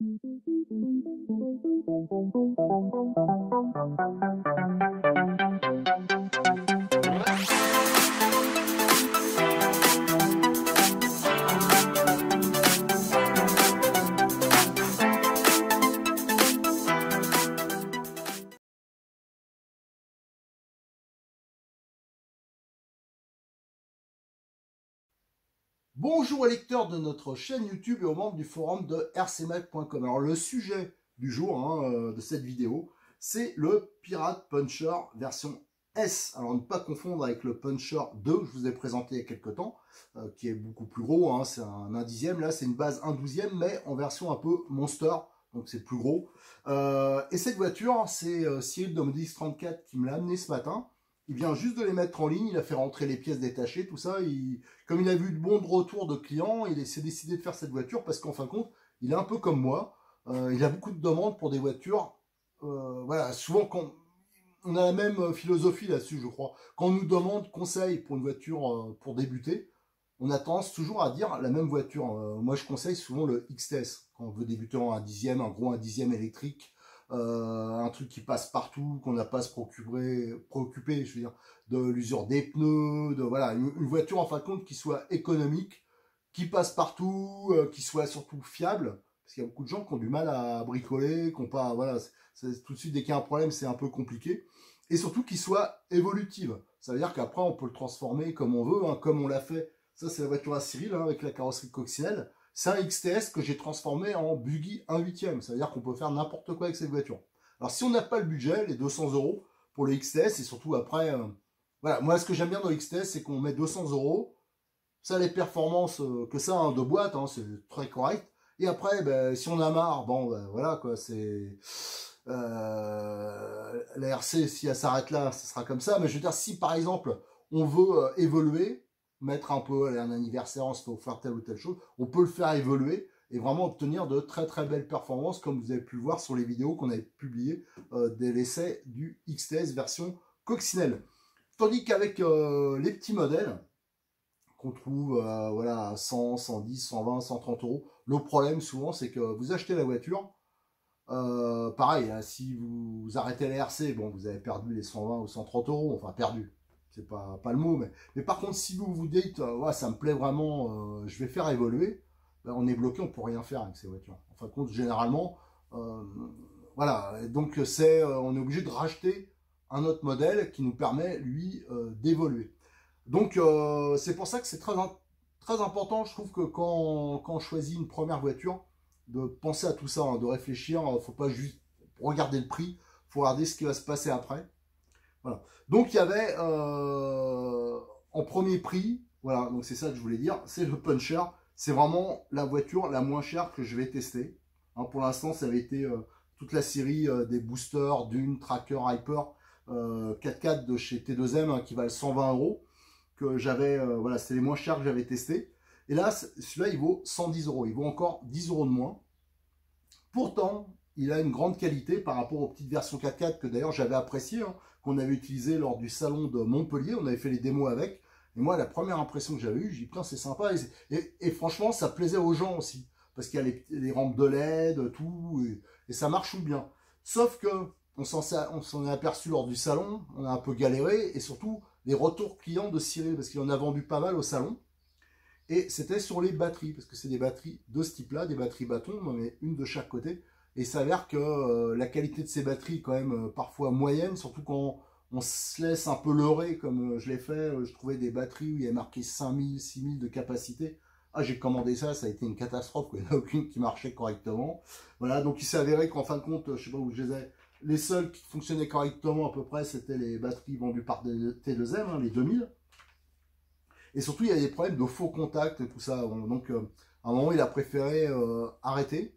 Thank you. Bonjour aux lecteurs de notre chaîne YouTube et aux membres du forum de rcmac.com. Alors le sujet du jour hein, euh, de cette vidéo, c'est le Pirate Puncher version S. Alors ne pas confondre avec le Puncher 2 que je vous ai présenté il y a quelques temps, euh, qui est beaucoup plus gros, hein, c'est un 1 dixième, là c'est une base 1 douzième, mais en version un peu monster, donc c'est plus gros. Euh, et cette voiture, c'est euh, Cyril Domodis 34 qui me l'a amené ce matin. Il vient juste de les mettre en ligne, il a fait rentrer les pièces détachées, tout ça. comme il a vu de bons retours de clients, il s'est décidé de faire cette voiture parce qu'en fin de compte, il est un peu comme moi. Euh, il a beaucoup de demandes pour des voitures. Euh, voilà, souvent quand on a la même philosophie là-dessus, je crois. Quand on nous demande conseil pour une voiture euh, pour débuter, on a tendance toujours à dire la même voiture. moi, je conseille souvent le XTS quand on veut débuter en un dixième, un gros un dixième électrique euh, un truc qui passe partout, qu'on n'a pas à se préoccuper, je veux de l'usure des pneus, de voilà, une, voiture en fin de compte qui soit économique, qui passe partout, euh, qui soit surtout fiable, parce qu'il y a beaucoup de gens qui ont du mal à bricoler, qui ont pas, voilà, tout de suite dès qu'il y a un problème, c'est un peu compliqué, et surtout qui soit évolutive. Ça veut dire qu'après on peut le transformer comme on veut, hein, comme on l'a fait. Ça c'est la voiture à Cyril hein, avec la carrosserie coccinelle. C'est un XTS que j'ai transformé en buggy 1 huitième. Ça veut dire qu'on peut faire n'importe quoi avec cette voiture. Alors si on n'a pas le budget, les 200 euros pour le XTS, et surtout après, euh, voilà, moi ce que j'aime bien dans le XTS, c'est qu'on met 200 euros, ça les performances euh, que ça hein, de boîte, hein, c'est très correct. Et après, ben, si on a marre, bon, ben, voilà quoi, c'est euh, la RC si elle s'arrête là, ce sera comme ça. Mais je veux dire, si par exemple on veut évoluer, mettre un peu un anniversaire, on se fait faire telle ou telle chose, on peut le faire évoluer et vraiment obtenir de très très belles performances comme vous avez pu le voir sur les vidéos qu'on avait publiées euh, dès l'essai du XTS version coccinelle. Tandis qu'avec euh, les petits modèles qu'on trouve euh, voilà, à 100, 110, 120, 130 euros, le problème souvent c'est que vous achetez la voiture, pareil, hein, si vous arrêtez la RC, bon, vous avez perdu les 120 ou 130 euros, enfin perdu, pas, le mot, mais, par contre, si vous vous dites, euh, ça me plaît vraiment, euh, je vais faire évoluer, ben, on est bloqué, on peut rien faire avec ces voitures. En fin de compte, généralement, euh, voilà, donc c'est, on est obligé de racheter un autre modèle qui nous permet, lui, d'évoluer. Donc, c'est pour ça que c'est très, très important, je trouve que quand, on choisit une première voiture, de penser à tout ça, hein, de réfléchir, faut pas juste regarder le prix, faut regarder ce qui va se passer après. Donc il y avait euh, en premier prix, voilà, donc c'est ça que je voulais dire, c'est le puncher. C'est vraiment la voiture la moins chère que je vais tester. Hein, pour l'instant, ça avait été euh, toute la série euh, des boosters, d'une, tracker, hyper, 4x4 de chez T2M hein, qui valent 120 euros. Que j'avais, voilà, c'était les moins chers que j'avais testé. Et là, celui-là, il vaut 110 euros. Il vaut encore 10 euros de moins. Pourtant, il a une grande qualité par rapport aux petites versions 4x4 que d'ailleurs j'avais apprécié hein qu'on avait utilisé lors du salon de Montpellier. On avait fait les démos avec. Et moi, la première impression que j'avais eue, j'ai dit, putain, c'est sympa. Et, franchement, ça plaisait aux gens aussi. Parce qu'il y a les, rampes de LED, tout. Et, ça marche ou bien. Sauf que, on s'en est aperçu lors du salon. On a un peu galéré. Et surtout, les retours clients de Cyril. Parce qu'il en a vendu pas mal au salon. Et c'était sur les batteries. Parce que c'est des batteries de ce type-là, des batteries bâtons. On en met une de chaque côté. Et il s'avère que euh, la qualité de ces batteries est quand même euh, parfois moyenne, surtout quand on, se laisse un peu leurrer, comme euh, je l'ai fait. je trouvais des batteries où il y avait marqué 5000, 6000 de capacité. Ah, j'ai commandé ça, ça a été une catastrophe, il n'y en a aucune qui marchait correctement. Voilà, donc il s'est qu'en fin de compte, je ne sais pas où je les ai, les seules qui fonctionnaient correctement à peu près, c'était les batteries vendues par T2M, hein, les 2000. Et surtout, il y a des problèmes de faux contacts et tout ça. Donc, à un moment, il a préféré arrêter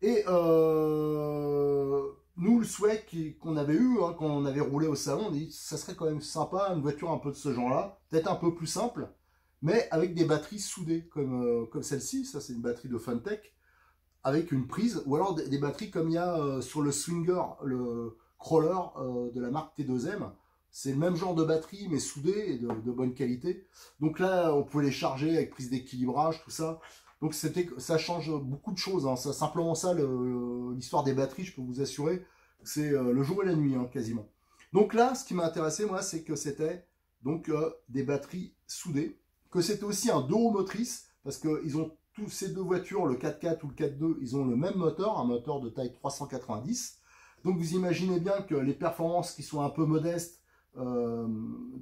et euh, nous, le souhait qu'on avait eu hein, quand on avait roulé au salon, on dit ça serait quand même sympa une voiture un peu de ce genre-là, peut-être un peu plus simple, mais avec des batteries soudées comme, euh, comme celle-ci. Ça, c'est une batterie de FunTech avec une prise, ou alors des, batteries comme il y a euh, sur le Swinger, le crawler de la marque T2M. C'est le même genre de batterie, mais soudée et de, bonne qualité. Donc là, on pouvait les charger avec prise d'équilibrage, tout ça. Donc c'était, ça change beaucoup de choses. Hein. simplement ça, l'histoire des batteries, je peux vous assurer, c'est euh, le jour et la nuit hein, quasiment. Donc là, ce qui m'a intéressé moi, c'est que c'était donc euh, des batteries soudées, que c'était aussi un dos motrice parce qu'ils ont tous ces deux voitures, le 4x4 ou le 4x2, ils ont le même moteur, un moteur de taille 390. Donc vous imaginez bien que les performances qui sont un peu modestes euh,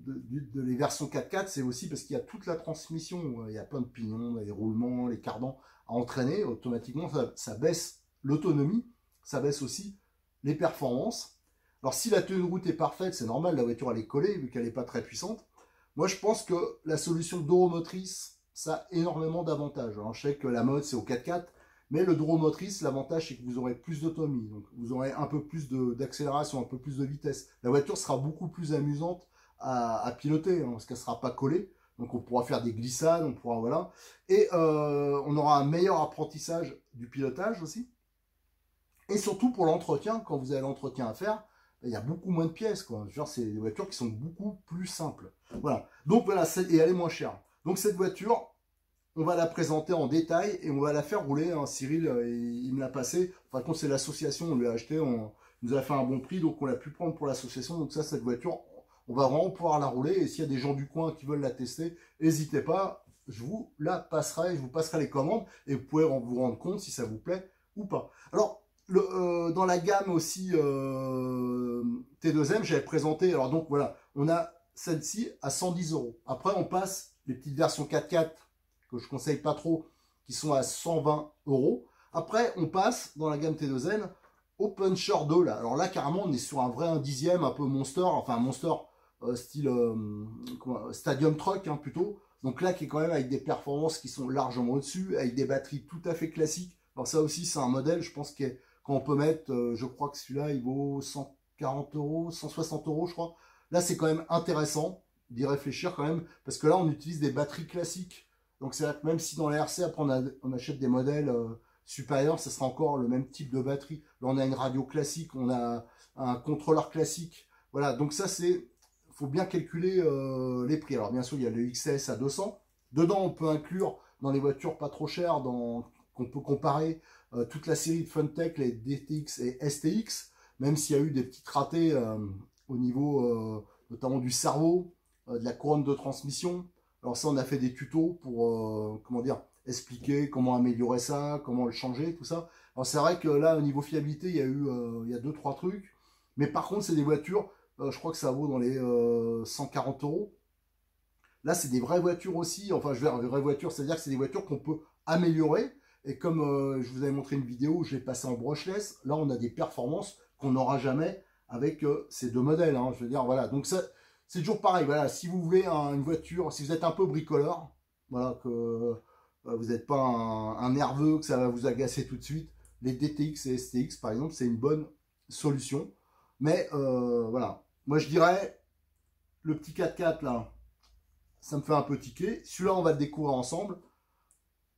de, les versions 4x4, c'est aussi parce qu'il y a toute la transmission. Euh, il y a plein de pignons, les roulements, les cardans à entraîner. Automatiquement, ça, baisse l'autonomie, ça baisse aussi les performances. Alors, si la tenue de route est parfaite, c'est normal, la voiture elle est collée vu qu'elle n'est pas très puissante. Moi, je pense que la solution motrice, ça a énormément d'avantages. Hein. Je sais que la mode, c'est au 4x4. Mais le drone motrice, l'avantage, c'est que vous aurez plus d'autonomie. Donc, vous aurez un peu plus d'accélération, un peu plus de vitesse. La voiture sera beaucoup plus amusante à, piloter, hein, parce qu'elle sera pas collée. Donc, on pourra faire des glissades, on pourra, voilà. Et euh, on aura un meilleur apprentissage du pilotage aussi. Et surtout pour l'entretien, quand vous avez l'entretien à faire, il y a beaucoup moins de pièces, quoi. Genre, c'est des voitures qui sont beaucoup plus simples. Voilà. Donc, voilà, et elle est moins chère. Donc, cette voiture, on va la présenter en détail et on va la faire rouler. Hein. Cyril, euh, il, me l'a passé. Enfin, c'est l'association, on lui a acheté, on nous a fait un bon prix, donc on l'a pu prendre pour l'association. Donc ça, cette voiture, on va vraiment pouvoir la rouler. Et s'il y a des gens du coin qui veulent la tester, n'hésitez pas, je vous la passerai, je vous passerai les commandes et vous pouvez vous rendre compte si ça vous plaît ou pas. Alors, euh, dans la gamme aussi euh, T2M, j'avais présenté, alors donc voilà, on a celle-ci à 110 euros. Après, on passe les petites versions 4x4 je conseille pas trop, qui sont à 120 euros. Après, on passe dans la gamme T2N au Puncher 2. Là. Alors là, carrément, on est sur un vrai un dixième, un peu monster, enfin monster euh, style euh, stadium truck hein, plutôt. Donc là, qui est quand même avec des performances qui sont largement au-dessus, avec des batteries tout à fait classiques. Alors ça aussi, c'est un modèle, je pense, qu'on peut mettre, euh, je crois que celui-là, il vaut 140 euros, 160 euros, je crois. Là, c'est quand même intéressant d'y réfléchir quand même, parce que là, on utilise des batteries classiques donc cest vrai que même si dans la RC, après on, achète des modèles euh, supérieurs, ce sera encore le même type de batterie. Là on a une radio classique, on a un contrôleur classique. Voilà, donc ça c'est, faut bien calculer euh, les prix. Alors bien sûr il y a le XS à 200. Dedans on peut inclure dans les voitures pas trop chères, qu'on peut comparer euh, toute la série de Funtech, les DTX et STX, même s'il y a eu des petites ratées au niveau notamment du cerveau, de la couronne de transmission, alors ça, on a fait des tutos pour, euh, comment dire, expliquer comment améliorer ça, comment le changer, tout ça. Alors c'est vrai que là, au niveau fiabilité, il y a eu euh, il y a deux, trois trucs. Mais par contre, c'est des voitures, euh, je crois que ça vaut dans les 140 euros. Là, c'est des vraies voitures aussi. Enfin, je vais dire, des vraies voitures, c'est-à-dire que c'est des voitures qu'on peut améliorer. Et comme je vous avais montré une vidéo où je passé en brushless, là, on a des performances qu'on n'aura jamais avec ces deux modèles. Hein. je veux dire, voilà. Donc, ça, c'est toujours pareil. Voilà, si vous voulez une voiture, si vous êtes un peu bricoleur, voilà, que euh, vous n'êtes pas un, nerveux, que ça va vous agacer tout de suite, les DTX et STX, par exemple, c'est une bonne solution. Mais euh, voilà, moi je dirais, le petit 4x4 là, ça me fait un peu tiquer. Celui-là, on va le découvrir ensemble.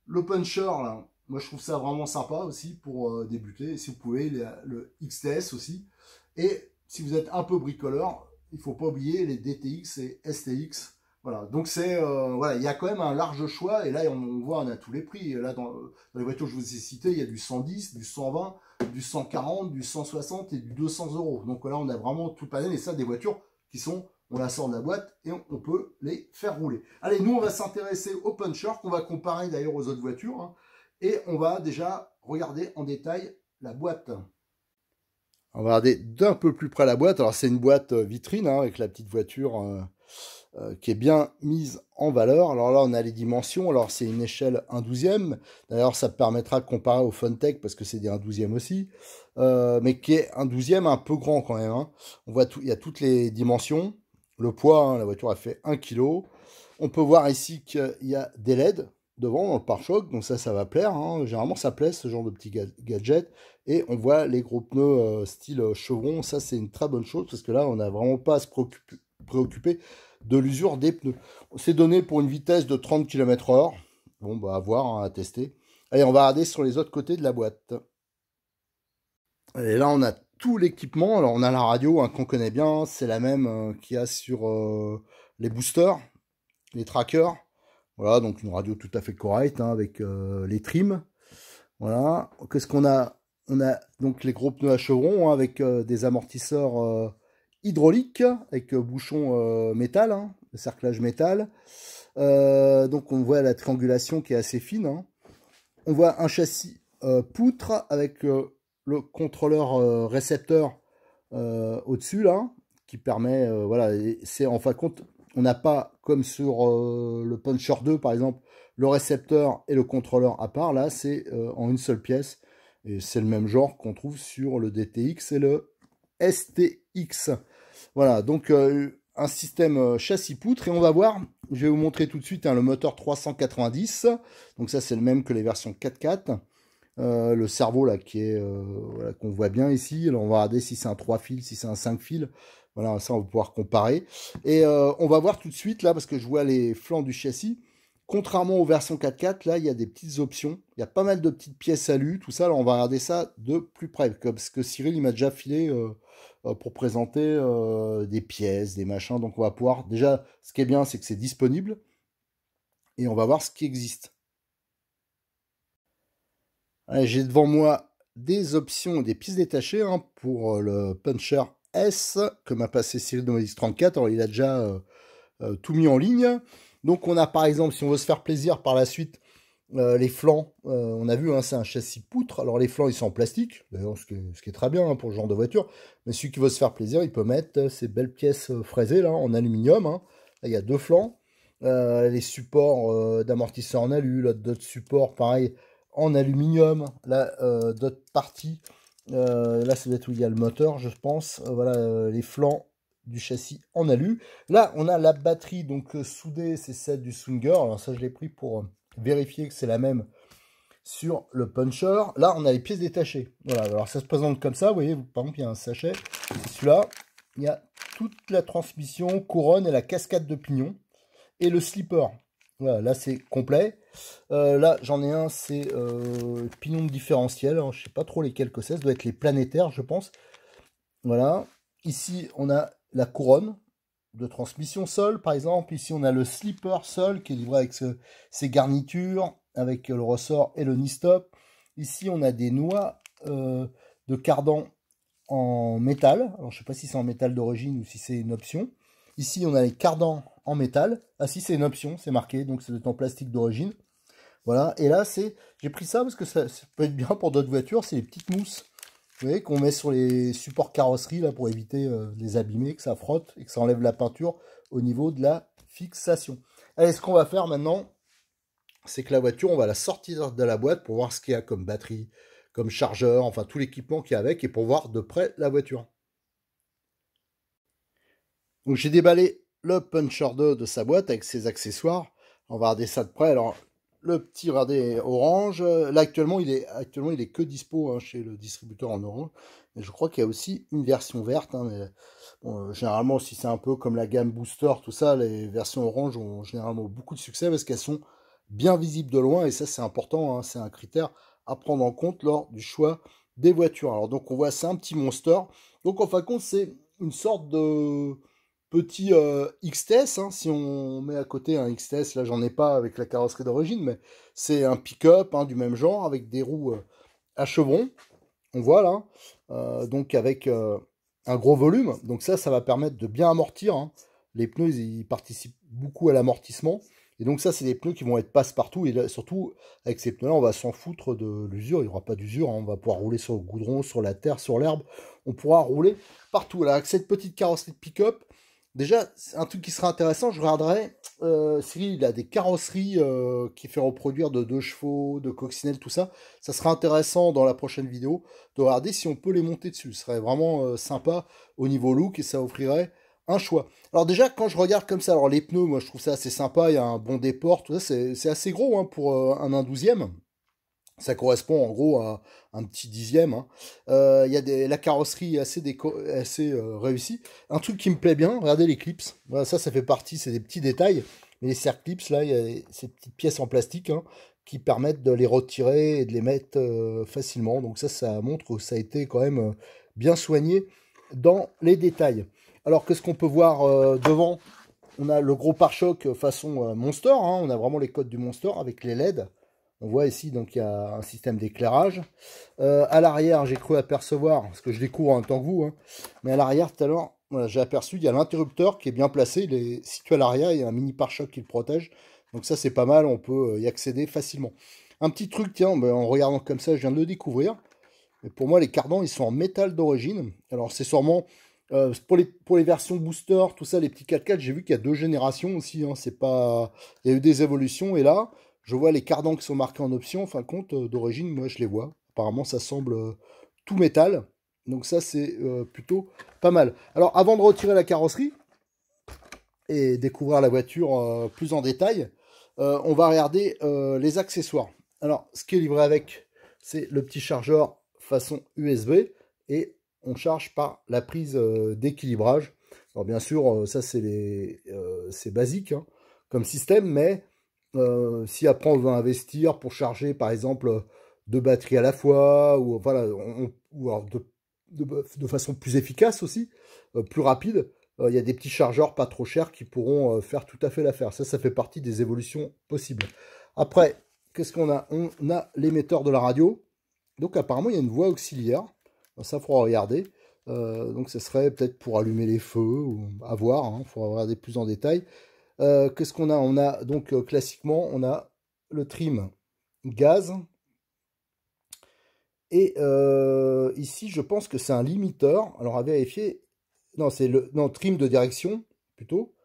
Le puncher là, moi je trouve ça vraiment sympa aussi pour euh, débuter. si vous pouvez, le, le XTS aussi. Et si vous êtes un peu bricoleur, il faut pas oublier les DTX et STX. Voilà, donc c'est euh, voilà, il y a quand même un large choix et là on, voit on a tous les prix. là dans, les voitures que je vous ai citées, il y a du 110, du 120, du 140, du 160 et du 200 euros. Donc là on a vraiment tout le panel et ça des voitures qui sont on la sort de la boîte et on, peut les faire rouler. Allez, nous on va s'intéresser au puncher qu'on va comparer d'ailleurs aux autres voitures hein, et on va déjà regarder en détail la boîte. On va regarder d'un peu plus près la boîte. Alors c'est une boîte euh, vitrine hein, avec la petite voiture euh, euh, qui est bien mise en valeur. Alors là on a les dimensions. Alors c'est une échelle 1 douzième. D'ailleurs ça permettra de comparer au Funtech parce que c'est des 1 douzième aussi. mais qui est 1 douzième un peu grand quand même. Hein. On voit tout, il y a toutes les dimensions. Le poids, hein, la voiture a fait 1 kg. On peut voir ici qu'il y a des LED devant le euh, pare-choc, donc ça, ça va plaire. Hein. Généralement, ça plaît ce genre de petit gadget Et on voit les gros pneus euh, style euh, chevron, ça c'est une très bonne chose parce que là, on n'a vraiment pas à se préoccuper, de l'usure des pneus. C'est donné pour une vitesse de 30 km/h. Bon, bah, à voir, hein, à tester. Allez, on va regarder sur les autres côtés de la boîte. Et là, on a tout l'équipement. Alors, on a la radio hein, qu'on connaît bien. C'est la même qu'il y a sur les boosters, les trackers. Voilà, donc une radio tout à fait correcte hein, avec euh, les trims. Voilà. Qu'est-ce qu'on a On a donc les gros pneus à chevrons hein, avec euh, des amortisseurs euh, hydrauliques avec bouchon métal, hein, le cerclage métal. donc on voit la triangulation qui est assez fine. On voit un châssis poutre avec le contrôleur récepteur au-dessus là, qui permet, voilà, c'est en fin de compte on n'a pas, comme sur euh, le Puncher 2 par exemple, le récepteur et le contrôleur à part. Là, c'est euh, en une seule pièce. Et c'est le même genre qu'on trouve sur le DTX et le STX. Voilà, donc euh, un système châssis-poutre. Et on va voir, je vais vous montrer tout de suite hein, le moteur 390. Donc ça, c'est le même que les versions 4x4. le cerveau là qui est qu'on voit bien ici. on va regarder si c'est un 3 fils, si c'est un 5 fils. Voilà, ça, on va pouvoir comparer. Et euh, on va voir tout de suite, là, parce que je vois les flancs du châssis. Contrairement aux versions 4x4, là, il y a des petites options. Il y a pas mal de petites pièces à salues, tout ça. Là, on va regarder ça de plus près. Parce que Cyril, il m'a déjà filé euh, euh, pour présenter des pièces, des machins. Donc, on va pouvoir. Déjà, ce qui est bien, c'est que c'est disponible. Et on va voir ce qui existe. J'ai devant moi des options, des pistes détachées hein, pour le puncher S que m'a passé Cyril de 34. Alors, il a déjà euh, euh, tout mis en ligne. Donc, on a par exemple, si on veut se faire plaisir par la suite, euh, les flancs, on a vu, hein, c'est un châssis poutre. Alors, les flancs, ils sont en plastique, d'ailleurs, ce, qui est très bien hein, pour ce genre de voiture. Mais celui qui veut se faire plaisir, il peut mettre ces belles pièces fraisées là, en aluminium. Hein. il y a deux flancs. les supports d'amortisseurs en alu, d'autres supports, pareil, en aluminium. Là, d'autres parties euh, là, c'est doit être où il y a le moteur, je pense. Euh, voilà, euh, les flancs du châssis en alu. Là, on a la batterie donc soudée, c'est celle du Swinger, Alors ça, je l'ai pris pour vérifier que c'est la même sur le puncher. Là, on a les pièces détachées. Voilà, alors ça se présente comme ça. Vous voyez, par exemple, il y a un sachet. Celui-là, il y a toute la transmission, couronne et la cascade de pignons, et le slipper. Voilà, là c'est complet. Euh, là j'en ai un, c'est euh, pignon différentiel. je hein. je sais pas trop lesquels que c'est. Ça doit être les planétaires, je pense. Voilà. Ici on a la couronne de transmission sol, par exemple. Ici on a le slipper sol qui est livré avec ses garnitures, avec le ressort et le nistop. Ici on a des noix euh, de cardan en métal. Alors je sais pas si c'est en métal d'origine ou si c'est une option. Ici, on a les cardans en métal. Ah si, c'est une option, c'est marqué, donc c'est en plastique d'origine. Voilà, et là, c'est, j'ai pris ça parce que ça, peut être bien pour d'autres voitures, c'est les petites mousses, vous voyez, qu'on met sur les supports carrosserie, là, pour éviter euh, de les abîmer, que ça frotte et que ça enlève la peinture au niveau de la fixation. Allez, ce qu'on va faire maintenant, c'est que la voiture, on va la sortir de la boîte pour voir ce qu'il y a comme batterie, comme chargeur, enfin tout l'équipement qu'il y a avec et pour voir de près la voiture. Donc j'ai déballé le puncher 2 de sa boîte avec ses accessoires. On va regarder ça de près. Alors le petit radé orange, euh, là actuellement il est actuellement il est que dispo hein, chez le distributeur en orange. Mais je crois qu'il y a aussi une version verte. Hein, euh, généralement si c'est un peu comme la gamme booster, tout ça, les versions orange ont généralement beaucoup de succès parce qu'elles sont bien visibles de loin et ça c'est important. Hein, c'est un critère à prendre en compte lors du choix des voitures. Alors donc on voit c'est un petit monster. Donc en fin de compte c'est une sorte de Petit euh, X XTS, hein, si on met à côté un XTS, là j'en ai pas avec la carrosserie d'origine, mais c'est un pick-up hein, du même genre avec des roues euh, à chevron. On voit là, euh, donc avec un gros volume. Donc ça, ça va permettre de bien amortir. Hein. Les pneus, ils participent beaucoup à l'amortissement. Et donc ça, c'est des pneus qui vont être passe-partout. Et surtout, avec ces pneus-là, on va s'en foutre de l'usure. Il n'y aura pas d'usure. On va pouvoir rouler sur le goudron, sur la terre, sur l'herbe. On pourra rouler partout. Là, avec cette petite carrosserie de pick-up, Déjà, un truc qui sera intéressant, je regarderai. Euh, a des carrosseries euh, qui fait reproduire de deux chevaux, de coccinelles, tout ça. Ça sera intéressant dans la prochaine vidéo de regarder si on peut les monter dessus. Ce serait vraiment euh, sympa au niveau look et ça offrirait un choix. Alors déjà, quand je regarde comme ça, alors les pneus, moi je trouve ça assez sympa. Il y a un bon déport, tout ça, c'est assez gros hein, pour euh, un 1 12e. Ça correspond en gros à un petit dixième. Il hein. euh, y a la carrosserie assez, euh, réussie. Un truc qui me plaît bien, regardez les clips. ça, ça fait partie, c'est des petits détails. Mais les cercles clips, là, il y a ces petites pièces en plastique hein, qui permettent de les retirer et de les mettre euh, facilement. Donc ça, ça montre que ça a été quand même bien soigné dans les détails. Alors quest ce qu'on peut voir devant, on a le gros pare-choc façon Monster. Hein. on a vraiment les codes du Monster avec les LED. On voit ici, donc il y a un système d'éclairage. Euh, à l'arrière, j'ai cru apercevoir, parce que je découvre en tant que vous, hein, mais à l'arrière tout à l'heure, j'ai aperçu, il y a l'interrupteur qui est bien placé, il est situé à l'arrière, il y a un mini pare-choc qui le protège. Donc ça, c'est pas mal, on peut euh, y accéder facilement. Un petit truc, tiens, ben, en regardant comme ça, je viens de le découvrir. pour moi, les cardans, ils sont en métal d'origine. Alors c'est sûrement... Euh, pour, les, pour les versions booster, tout ça, les petits 4x4, j'ai vu qu'il y a deux générations aussi. Hein, c'est pas, il y a eu des évolutions et là, je vois les cardans qui sont marqués en option. En fin de compte, euh, d'origine, moi, je les vois. Apparemment, ça semble euh, tout métal. Donc ça, c'est euh, plutôt pas mal. Alors, avant de retirer la carrosserie et découvrir la voiture plus en détail, on va regarder les accessoires. Alors, ce qui est livré avec, c'est le petit chargeur façon USB et on charge par la prise d'équilibrage. Alors bien sûr, ça c'est basique hein, comme système, mais euh, si après on veut investir pour charger par exemple deux batteries à la fois, ou voilà, ou de, façon plus efficace aussi, euh, plus rapide, euh, il y a des petits chargeurs pas trop chers qui pourront faire tout à fait l'affaire. Ça, ça fait partie des évolutions possibles. Après, qu'est-ce qu'on a On a l'émetteur de la radio. Donc apparemment, il y a une voie auxiliaire. Ben, ça, il faudra regarder. donc ce serait peut-être pour allumer les feux, ou à voir, il hein. faudra regarder plus en détail. Euh, qu'est-ce qu'on a On a donc euh, classiquement, on a le trim gaz. Et euh, ici, je pense que c'est un limiteur. Alors à vérifier. Non, c'est le non, trim de direction plutôt.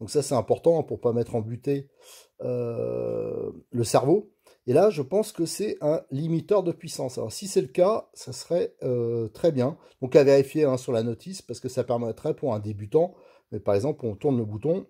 Donc ça, c'est important pour pas mettre en butée le cerveau. Et là, je pense que c'est un limiteur de puissance. Alors, si c'est le cas, ça serait très bien. Donc, à vérifier hein, sur la notice, parce que ça permettrait pour un débutant, mais par exemple, on tourne le bouton,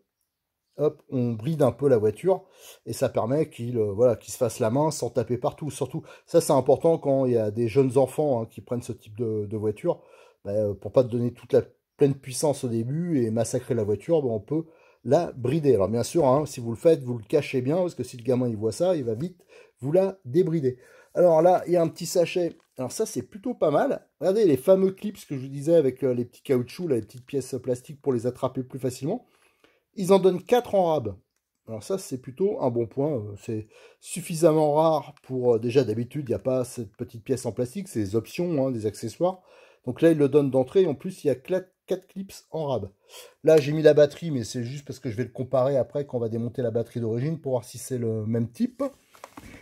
hop, on bride un peu la voiture et ça permet qu'il euh, voilà, qu'il se fasse la main sans taper partout. Surtout, ça c'est important quand il y a des jeunes enfants hein, qui prennent ce type de, voiture, pour bah, euh, pour pas donner toute la pleine puissance au début et massacrer la voiture, bah, on peut la brider. Alors bien sûr, hein, si vous le faites, vous le cachez bien parce que si le gamin il voit ça, il va vite vous la débrider. Alors là, il y a un petit sachet. Alors ça, c'est plutôt pas mal. Regardez les fameux clips que je vous disais avec euh, les petits caoutchoucs, les petites pièces plastiques pour les attraper plus facilement. Ils en donnent 4 en rab. Alors ça, c'est plutôt un bon point. Euh, c'est suffisamment rare pour... Euh, déjà, d'habitude, il n'y a pas cette petite pièce en plastique, c'est des options, hein, des accessoires. Donc là, ils le donnent d'entrée. En plus, il y a 4, clips en rab. Là, j'ai mis la batterie, mais c'est juste parce que je vais le comparer après quand on va démonter la batterie d'origine pour voir si c'est le même type.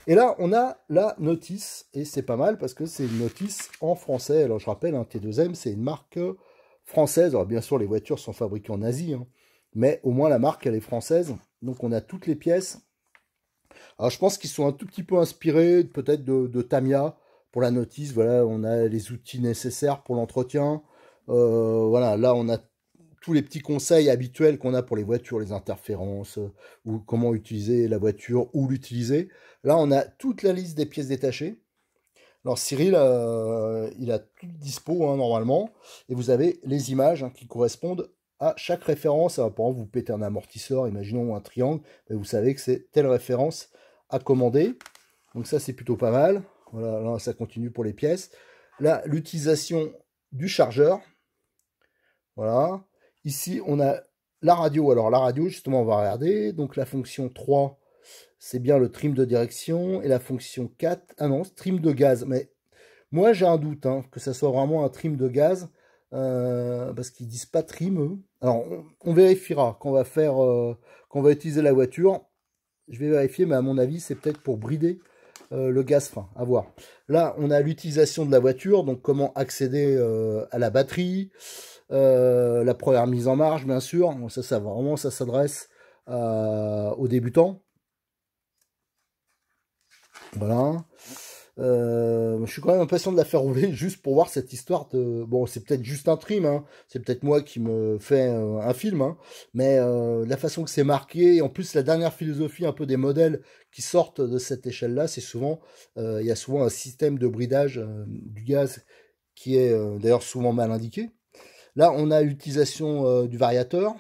Et là, on a la notice, et c'est pas mal parce que c'est une notice en français. Alors, je rappelle, un hein, T2M, c'est une marque euh, française. Alors, bien sûr, les voitures sont fabriquées en Asie, hein mais au moins la marque, elle est française. Donc on a toutes les pièces. Alors je pense qu'ils sont un tout petit peu inspirés peut-être de, Tamia pour la notice. Voilà, on a les outils nécessaires pour l'entretien. Euh, voilà, là on a tous les petits conseils habituels qu'on a pour les voitures, les interférences, euh, ou comment utiliser la voiture, ou l'utiliser. Là on a toute la liste des pièces détachées. Alors Cyril, euh, il a tout dispo hein, normalement, et vous avez les images hein, qui correspondent à ah, chaque référence. Alors, hein, par exemple, vous pétez un amortisseur, imaginons un triangle, ben, vous savez que c'est telle référence à commander. Donc ça, c'est plutôt pas mal. Voilà, ça continue pour les pièces. Là, l'utilisation du chargeur. Voilà. Ici, on a la radio. Alors, la radio, justement, on va regarder. Donc, la fonction 3, c'est bien le trim de direction. Et la fonction 4, ah non, trim de gaz. Mais moi, j'ai un doute hein, que ça soit vraiment un trim de gaz. Euh, parce qu'ils disent pas trim. Alors, on, vérifiera qu'on va faire, euh, qu'on va utiliser la voiture. Je vais vérifier, mais à mon avis, c'est peut-être pour brider euh, le gaz Fin. À voir. Là, on a l'utilisation de la voiture, donc comment accéder à la batterie, la première mise en marche, bien sûr. ça, ça vraiment, ça s'adresse aux débutants. Voilà. Euh, je suis quand même impatient de la faire rouler juste pour voir cette histoire de. Bon, c'est peut-être juste un trim, hein. c'est peut-être moi qui me fais euh, un film, hein. mais euh, la façon que c'est marqué, et en plus la dernière philosophie un peu des modèles qui sortent de cette échelle-là, c'est souvent, il y a souvent un système de bridage du gaz qui est d'ailleurs souvent mal indiqué. Là, on a l'utilisation du variateur,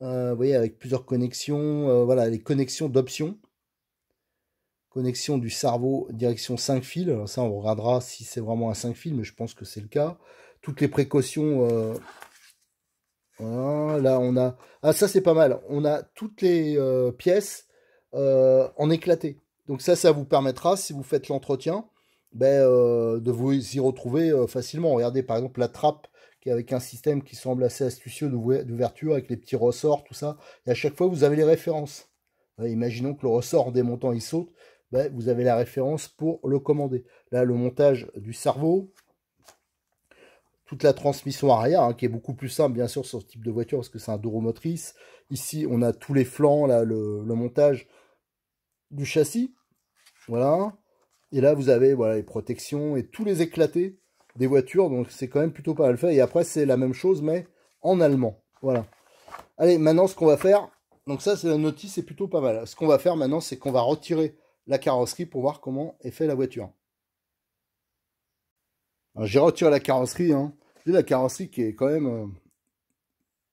vous voyez, avec plusieurs connexions, voilà, les connexions d'options connexion du cerveau direction 5 fils. ça, on regardera si c'est vraiment un 5 fils, mais je pense que c'est le cas. Toutes les précautions. Euh, voilà, là, on a. Ah, ça, c'est pas mal. On a toutes les euh, pièces euh, en éclaté. Donc, ça, ça vous permettra, si vous faites l'entretien, ben, de vous y retrouver facilement. Regardez, par exemple, la trappe qui est avec un système qui semble assez astucieux d'ouverture, avec les petits ressorts, tout ça. Et à chaque fois, vous avez les références. Imaginons que le ressort en démontant il saute. Ben, vous avez la référence pour le commander. Là, le montage du cerveau, toute la transmission arrière, hein, qui est beaucoup plus simple, bien sûr, sur ce type de voiture, parce que c'est un roues motrice. Ici, on a tous les flancs, là, le, montage du châssis. Voilà. Et là, vous avez voilà, les protections et tous les éclatés des voitures. Donc, c'est quand même plutôt pas mal fait. Et après, c'est la même chose, mais en allemand. Voilà. Allez, maintenant, ce qu'on va faire... Donc ça, c'est la notice, c'est plutôt pas mal. Ce qu'on va faire maintenant, c'est qu'on va retirer la carrosserie pour voir comment est fait la voiture. J'ai retiré la carrosserie, hein. la carrosserie qui est quand même euh,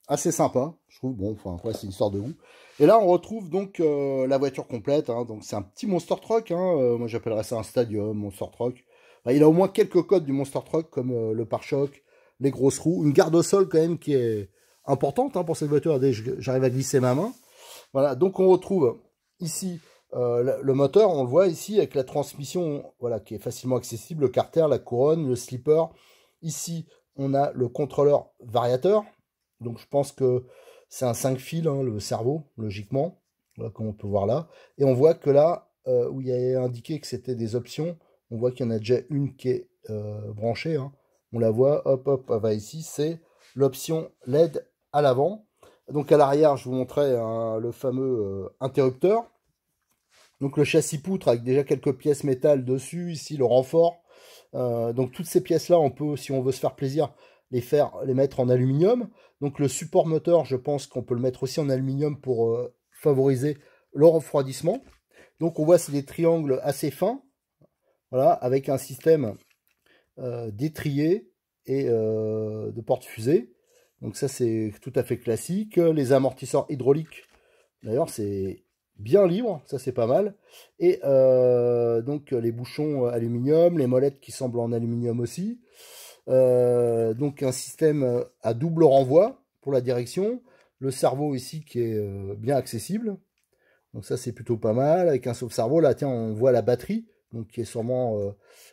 assez sympa, je trouve. Bon, enfin, après, c'est une sorte de goût. Et là, on retrouve donc euh, la voiture complète. Hein. Donc, c'est un petit monster truck. Hein. Euh, moi, j'appellerais ça un stadium, monster truck. Bah, il a au moins quelques codes du monster truck, comme le pare-choc, les grosses roues, une garde au sol quand même qui est importante hein, pour cette voiture. J'arrive à glisser ma main. Voilà, donc on retrouve ici euh, le moteur, on le voit ici avec la transmission voilà, qui est facilement accessible, le carter, la couronne, le slipper. Ici, on a le contrôleur variateur. Donc je pense que c'est un 5 fils, hein, le cerveau, logiquement, comme on peut voir là. Et on voit que là, euh, où il y a indiqué que c'était des options, on voit qu'il y en a déjà une qui est euh, branchée. Hein. On la voit, hop, hop, elle va ici, c'est l'option LED à l'avant. Donc à l'arrière, je vous montrais hein, le fameux interrupteur donc le châssis poutre avec déjà quelques pièces métal dessus, ici le renfort. Euh, donc toutes ces pièces-là, on peut, si on veut se faire plaisir, les faire, les mettre en aluminium. Donc le support moteur, je pense qu'on peut le mettre aussi en aluminium pour euh, favoriser le refroidissement. Donc on voit c'est des triangles assez fins, voilà, avec un système euh, d'étrier et de porte-fusée. Donc ça c'est tout à fait classique. Les amortisseurs hydrauliques, d'ailleurs c'est bien libre, ça c'est pas mal. Et euh, donc les bouchons euh, aluminium, les molettes qui semblent en aluminium aussi. Euh, donc un système à double renvoi pour la direction. Le cerveau ici qui est bien accessible. Donc ça c'est plutôt pas mal. Avec un sauve-cerveau, là tiens, on voit la batterie. Donc qui est sûrement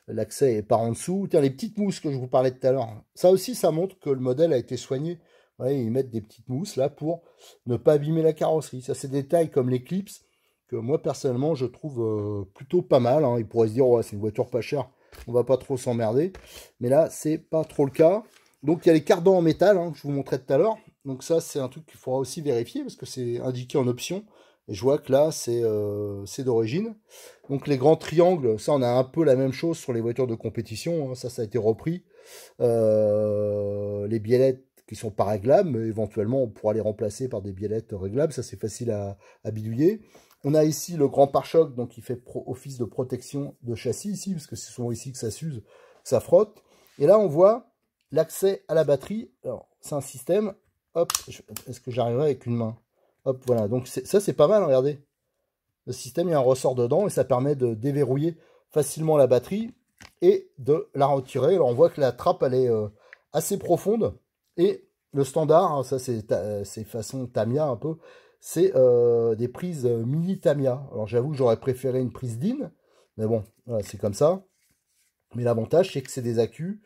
l'accès est par en dessous. Tiens, les petites mousses que je vous parlais tout à l'heure. Ça aussi, ça montre que le modèle a été soigné ils mettent des petites mousses là pour ne pas abîmer la carrosserie. Ça, c'est des détails comme l'Eclipse que moi personnellement je trouve euh, plutôt pas mal. Hein. Ils pourraient se dire ouais, c'est une voiture pas chère, on va pas trop s'emmerder. Mais là, c'est pas trop le cas. Donc il y a les cardans en métal hein, que je vous montrais tout à l'heure. Donc ça, c'est un truc qu'il faudra aussi vérifier parce que c'est indiqué en option. Et je vois que là, c'est euh, d'origine. Donc les grands triangles, ça, on a un peu la même chose sur les voitures de compétition. Hein. Ça, ça a été repris. Euh, les biellettes qui sont pas réglables, mais éventuellement on pourra les remplacer par des biellettes réglables, ça c'est facile à, bidouiller. On a ici le grand pare-choc, donc il fait office de protection de châssis ici, parce que c'est souvent ici que ça s'use, ça frotte. Et là on voit l'accès à la batterie. Alors c'est un système, hop, est-ce que j'arriverai avec une main Hop, voilà, donc ça c'est pas mal, regardez. Le système, il y a un ressort dedans et ça permet de déverrouiller facilement la batterie et de la retirer. Alors on voit que la trappe, elle est euh, assez profonde. Et le standard, hein, ça c'est façon Tamia un peu, c'est euh, des prises euh, mini Tamia. Alors j'avoue, j'aurais préféré une prise DIN, mais bon, c'est comme ça. Mais l'avantage, c'est que c'est des accus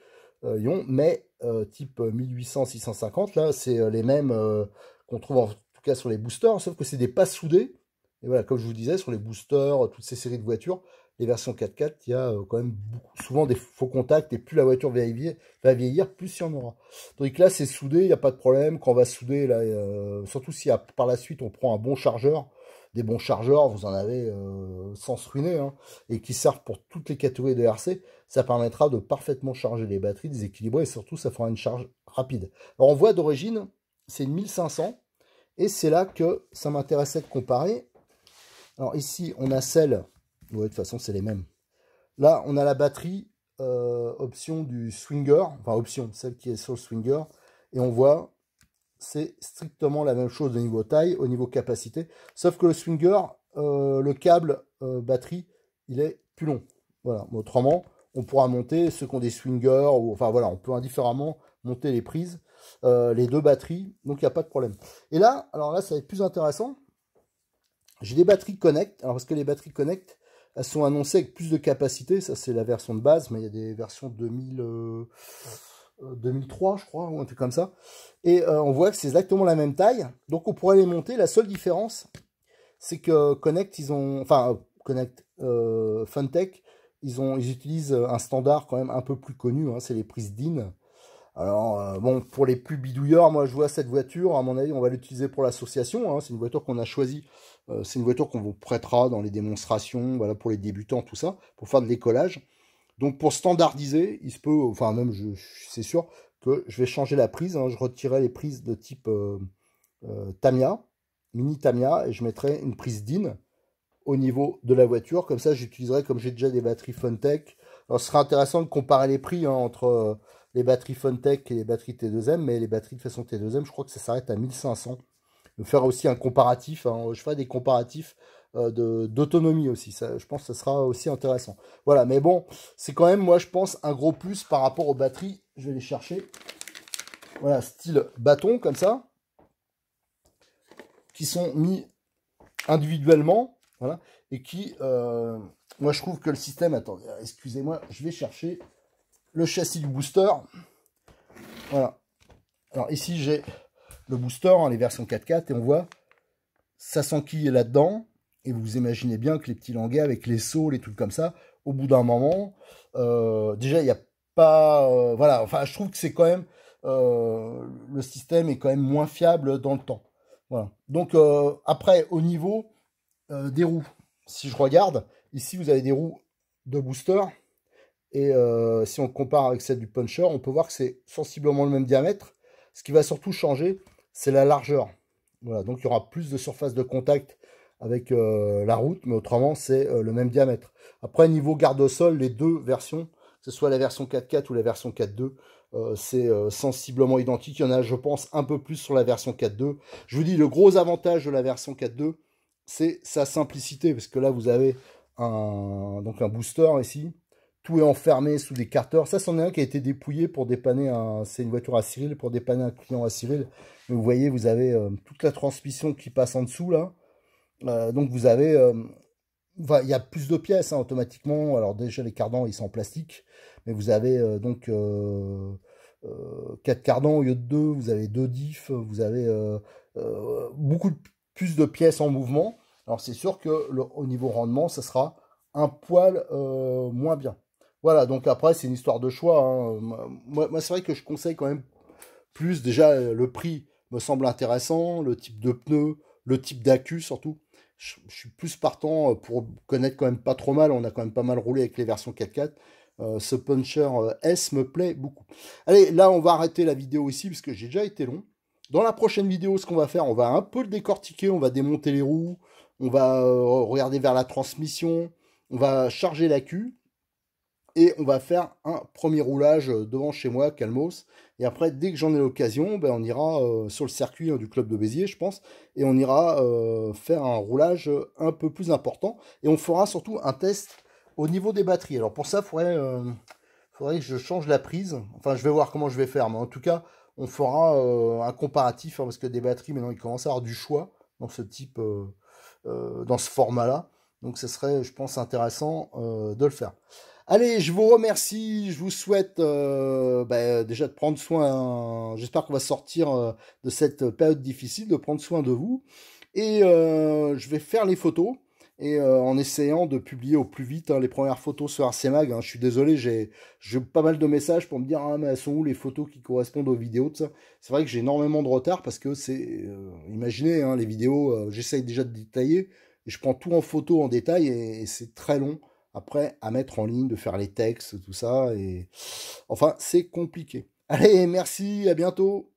euh, ion, mais type 1800-650, là, c'est les mêmes qu'on trouve en tout cas sur les boosters, hein, sauf que c'est des pas soudés, Et voilà, comme je vous disais, sur les boosters, toutes ces séries de voitures, les versions 4 x il y a euh, quand même souvent des faux contacts et plus la voiture va vieillir, plus il y en aura. Donc là, c'est soudé, il n'y a pas de problème. Quand on va souder, là, euh, surtout si ah, par la suite on prend un bon chargeur, des bons chargeurs, vous en avez euh, sans se ruiner, hein, et qui servent pour toutes les catégories de RC, ça permettra de parfaitement charger les batteries, les et surtout ça fera une charge rapide. Alors on voit d'origine, c'est une 1500, et c'est là que ça m'intéressait de comparer. Alors ici, on a celle oui, de toute façon, c'est les mêmes. Là, on a la batterie euh, option du swinger, enfin option, celle qui est sur le swinger, et on voit c'est strictement la même chose au niveau taille, au niveau capacité, sauf que le swinger, euh, le câble euh, batterie, il est plus long. Voilà, autrement, on pourra monter ceux qui ont des swingers, enfin voilà, on peut indifféremment monter les prises, les deux batteries, donc il n'y a pas de problème. Et là, alors là, ça va être plus intéressant. J'ai des batteries connect, alors parce que les batteries connect, elles sont annoncées avec plus de capacité, ça c'est la version de base, mais il y a des versions 2000, 2003, euh, euh, je crois, ou un truc comme ça. Et euh, on voit que c'est exactement la même taille, donc on pourrait les monter. La seule différence, c'est que Connect, ils ont, enfin Connect Funtech, ils, ont, ils utilisent un standard quand même un peu plus connu, hein, c'est les prises DIN alors, euh, bon, pour les plus bidouilleurs, moi je vois cette voiture, à mon avis, on va l'utiliser pour l'association. Hein. C'est une voiture qu'on a choisie, euh, c'est une voiture qu'on vous prêtera dans les démonstrations, voilà, pour les débutants, tout ça, pour faire de l'écolage. Donc, pour standardiser, il se peut, enfin, même, je, c'est sûr que je vais changer la prise. Hein. Je retirerai les prises de type euh, euh Tamia, mini Tamia, et je mettrai une prise DIN au niveau de la voiture. Comme ça, j'utiliserai, comme j'ai déjà des batteries Funtech. Alors, ce serait intéressant de comparer les prix hein, entre les batteries phonetech et les batteries T2M, mais les batteries de façon T2M, je crois que ça s'arrête à 1500. Je faire aussi un comparatif, hein. je ferai des comparatifs euh, d'autonomie aussi, ça, je pense que ça sera aussi intéressant. Voilà, mais bon, c'est quand même, moi je pense, un gros plus par rapport aux batteries, je vais les chercher, voilà, style bâton, comme ça, qui sont mis individuellement, voilà, et qui, euh, moi je trouve que le système, attendez, excusez-moi, je vais chercher le châssis du booster. Voilà. Alors ici, j'ai le booster, en hein, les versions 4x4, et on voit, ça s'enquille là-dedans. Et vous imaginez bien que les petits languets avec les sauts, et tout comme ça, au bout d'un moment, euh, déjà, il n'y a pas... Euh, voilà, enfin, je trouve que c'est quand même... Euh, le système est quand même moins fiable dans le temps. Voilà. Donc, après, au niveau des roues, si je regarde, ici, vous avez des roues de booster et euh, si on compare avec celle du puncher, on peut voir que c'est sensiblement le même diamètre. Ce qui va surtout changer, c'est la largeur. Voilà, donc il y aura plus de surface de contact avec euh, la route, mais autrement, c'est euh, le même diamètre. Après, niveau garde-sol, les deux versions, que ce soit la version 4.4 ou la version 4.2, c'est sensiblement identique. Il y en a, je pense, un peu plus sur la version 4.2. Je vous dis, le gros avantage de la version 4.2, c'est sa simplicité, parce que là, vous avez donc un booster ici, tout est enfermé sous des carteurs. Ça, c'en est un qui a été dépouillé pour dépanner un. C'est une voiture à Cyril pour dépanner un client à Cyril. vous voyez, vous avez euh, toute la transmission qui passe en dessous là. Euh, donc vous avez, euh, il y a plus de pièces hein, automatiquement. Alors déjà les cardans ils sont en plastique, mais vous avez donc quatre cardans au lieu de deux. Vous avez deux diffs. Vous avez beaucoup plus de pièces en mouvement. Alors c'est sûr que au niveau rendement, ça sera un poil moins bien. Voilà, donc après, c'est une histoire de choix. Hein. Moi, c'est vrai que je conseille quand même plus. Déjà, le prix me semble intéressant, le type de pneu, le type d'accu surtout. Je, suis plus partant pour connaître quand même pas trop mal. On a quand même pas mal roulé avec les versions 4x4. Euh, ce puncher euh, S me plaît beaucoup. Allez, là, on va arrêter la vidéo ici parce que j'ai déjà été long. Dans la prochaine vidéo, ce qu'on va faire, on va un peu le décortiquer, on va démonter les roues, on va euh, regarder vers la transmission, on va charger la et on va faire un premier roulage euh, devant chez moi, Calmos. Et après, dès que j'en ai l'occasion, ben, on ira euh, sur le circuit hein, du club de Béziers, je pense, et on ira euh, faire un roulage un peu plus important. Et on fera surtout un test au niveau des batteries. Alors pour ça, il faudrait, que je change la prise. Enfin, je vais voir comment je vais faire, mais en tout cas, on fera un comparatif, hein, parce que des batteries, maintenant, ils commencent à avoir du choix dans ce type, dans ce format-là. Donc ce serait, je pense, intéressant de le faire. Allez, je vous remercie. Je vous souhaite euh, bah, déjà de prendre soin. J'espère qu'on va sortir euh, de cette période difficile, de prendre soin de vous. Et euh, je vais faire les photos et en essayant de publier au plus vite hein, les premières photos sur RCMag. Hein. je suis désolé, j'ai pas mal de messages pour me dire ah mais elles sont où les photos qui correspondent aux vidéos. ça. C'est vrai que j'ai énormément de retard parce que c'est imaginez hein, les vidéos. J'essaye déjà de détailler. Et je prends tout en photo en détail et c'est très long après à mettre en ligne, de faire les textes, tout ça. Et enfin, c'est compliqué. Allez, merci, à bientôt.